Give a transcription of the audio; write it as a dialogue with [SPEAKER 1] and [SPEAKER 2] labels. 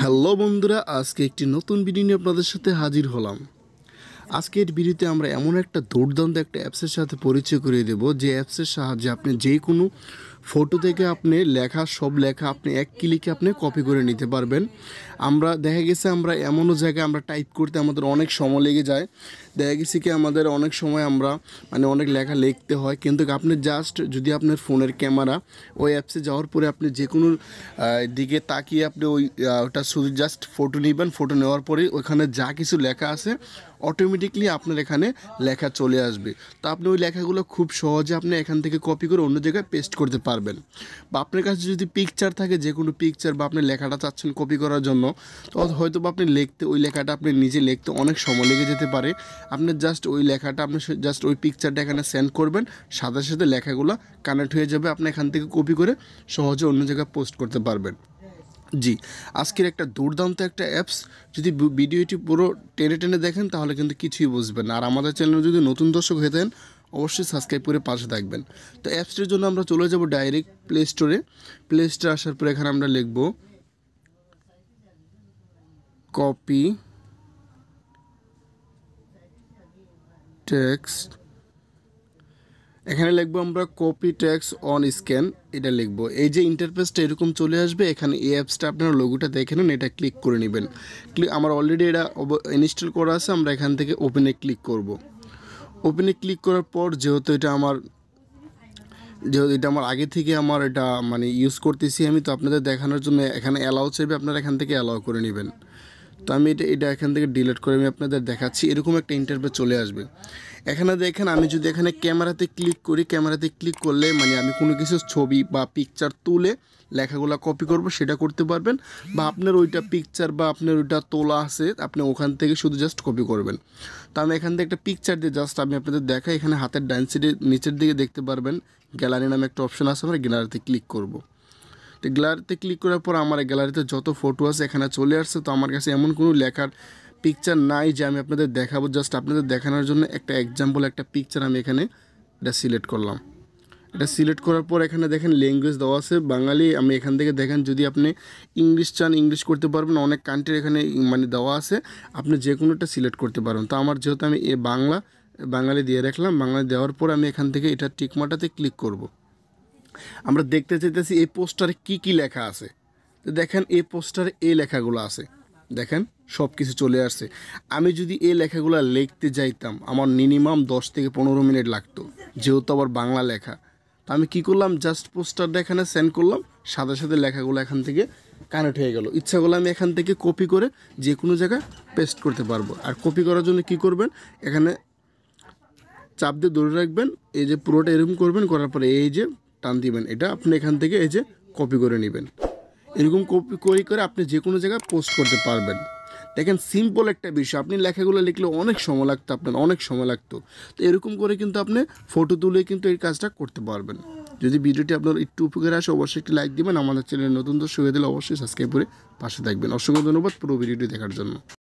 [SPEAKER 1] Hello বন্ধুরা আজকে একটি নতুন ভিডিও নিয়ে আপনাদের সাথে হাজির হলাম আজকের ভিডিওতে আমরা এমন একটা দুর্দান্ত একটা অ্যাপসের সাথে পরিচয় করিয়ে দেব যে অ্যাপসের সাহায্যে আপনি যে কোনো ফটো থেকে আপনি লেখা সব লেখা আপনি এক ক্লিকে আপনি কপি করে নিতে পারবেন আমরা দেখা গেছে আমরা এমনও জায়গায় আমরা টাইপ করতে আমাদের অনেক সময় লেগে যায় দেখা গেছে কি আমাদের অনেক সময় আমরা মানে অনেক লেখা লিখতে হয় কিন্তু আপনি জাস্ট যদি আপনার ফোনের ক্যামেরা ওই অ্যাপসে যাওয়ার পরে আপনি যে কোনো দিকে তাকিয়ে আপনি ওই ওটা শুধু জাস্ট ফটো নেবেন ফটো নেওয়ার পরে ওখানে যা কিছু লেখা আছে অটোমেটিকলি আপনার এখানে লেখা চলে আসবে তো আপনি ওই লেখাগুলো খুব সহজে আপনি এখান থেকে কপি করে অন্য জায়গায় পেস্ট করতে পারবেন বা আপনার কাছে যদি পিকচার থাকে যে কোনো পিকচার বা আপনি লেখাটা চাচ্ছেন কপি করার জন্য জন্য তো হয়তো বা আপনি লিখতে ওই লেখাটা আপনি নিজে লিখতে অনেক সময় লেগে যেতে পারে আপনি জাস্ট ওই লেখাটা আপনি জাস্ট ওই পিকচারটা এখানে সেন্ড করবেন সাথে সাথে লেখাগুলো কানেক্ট হয়ে যাবে আপনি এখান থেকে কপি করে সহজে অন্য জায়গায় পোস্ট করতে পারবেন জি আজকের একটা দুর্দান্ত একটা অ্যাপস যদি ভিডিওটি পুরো টেনে টেনে দেখেন তাহলে কিন্তু কিছুই বুঝবেন আর আমাদের চ্যানেল যদি নতুন দর্শক হয়ে থাকেন অবশ্যই সাবস্ক্রাইব করে পাশে থাকবেন তো অ্যাপসটির জন্য আমরা চলে যাব ডাইরেক্ট প্লে স্টোরে প্লে স্টোরে আসার পর এখানে আমরা লিখবো copy text এখানে লিখবো আমরা কপি ট্যাক্স অন স্ক্যান এটা লিখবো এই যে ইন্টারফেসটা এরকম চলে আসবে এখানে এই অ্যাপসটা আপনারা লোগোটা দেখে নেন এটা ক্লিক করে নেবেন ক্লিক আমার অলরেডি এটা ইনস্টল করা আছে আমরা এখান থেকে ওপেনে ক্লিক করব। ওপেনে ক্লিক করার পর যেহেতু এটা আমার যেহেতু এটা আমার আগে থেকে আমার এটা মানে ইউজ করতেছি আমি তো আপনাদের দেখানোর জন্য এখানে অ্যালাউ চাইবে আপনারা এখান থেকে অ্যালাউ করে নেবেন তো আমি এটা এটা এখান থেকে ডিলিট করে আমি আপনাদের দেখাচ্ছি এরকম একটা ইন্টারভিউ চলে আসবে এখানে দেখেন আমি যদি এখানে ক্যামেরাতে ক্লিক করি ক্যামেরাতে ক্লিক করলে মানে আমি কোনো কিছু ছবি বা পিকচার তুলে লেখাগুলো কপি করব সেটা করতে পারবেন বা আপনার ওইটা পিকচার বা আপনার ওইটা তোলা আছে আপনি ওখান থেকে শুধু জাস্ট কপি করবেন তো আমি এখান থেকে একটা পিকচার দিয়ে জাস্ট আমি আপনাদের দেখাই এখানে হাতের ডান নিচের দিকে দেখতে পারবেন গ্যালারি নামে একটা অপশন আছে আমরা গ্যালারিতে ক্লিক করবো তো গ্যালারিতে ক্লিক করার পর আমার গ্যালারিতে যত ফটো আছে এখানে চলে আসছে তো আমার কাছে এমন কোনো লেখার পিকচার নাই যে আমি আপনাদের দেখাবো জাস্ট আপনাদের দেখানোর জন্য একটা এক্সাম্পল একটা পিকচার আমি এখানে এটা সিলেক্ট করলাম এটা সিলেক্ট করার পর এখানে দেখেন ল্যাঙ্গুয়েজ দেওয়া আছে বাঙালি আমি এখান থেকে দেখেন যদি আপনি ইংলিশ চান ইংলিশ করতে পারবেন অনেক কান্ট্রির এখানে মানে দেওয়া আছে আপনি যে কোনোটা সিলেক্ট করতে পারবেন তো আমার যেহেতু আমি এ বাংলা বাঙালি দিয়ে রাখলাম বাংলা দেওয়ার পর আমি এখান থেকে এটা টিকমাটাতে ক্লিক করবো আমরা দেখতে চাইতেছি এই পোস্টারে কি কি লেখা আছে দেখেন এই পোস্টারে এই লেখাগুলো আছে দেখেন সব কিছু চলে আসছে আমি যদি এই লেখাগুলো লিখতে যাইতাম আমার মিনিমাম দশ থেকে পনেরো মিনিট লাগতো যেহেতু আবার বাংলা লেখা তো আমি কী করলাম জাস্ট পোস্টারটা এখানে সেন্ড করলাম সাথে সাথে লেখাগুলো এখান থেকে কানেক্ট হয়ে গেল ইচ্ছা করলে আমি এখান থেকে কপি করে যে কোনো জায়গায় পেস্ট করতে পারবো আর কপি করার জন্য কি করবেন এখানে চাপ দিয়ে ধরে রাখবেন এই যে পুরোটা এরকম করবেন করার পরে এই যে টান দিবেন এটা আপনি এখান থেকে এই যে কপি করে নেবেন এরকম কপি করে করে আপনি যে কোনো জায়গায় পোস্ট করতে পারবেন দেখেন সিম্পল একটা বিষয় আপনি লেখাগুলো লিখলে অনেক সময় লাগতো আপনার অনেক সময় লাগতো তো এরকম করে কিন্তু আপনি ফটো তুলে কিন্তু এই কাজটা করতে পারবেন যদি ভিডিওটি আপনার একটু উপকারে আসে অবশ্যই একটি লাইক দিবেন আমাদের চ্যানেল নতুন দর্শক হয়ে দিলে অবশ্যই সাবস্ক্রাইব করে পাশে থাকবেন অসংখ্য ধন্যবাদ পুরো ভিডিওটি দেখার জন্য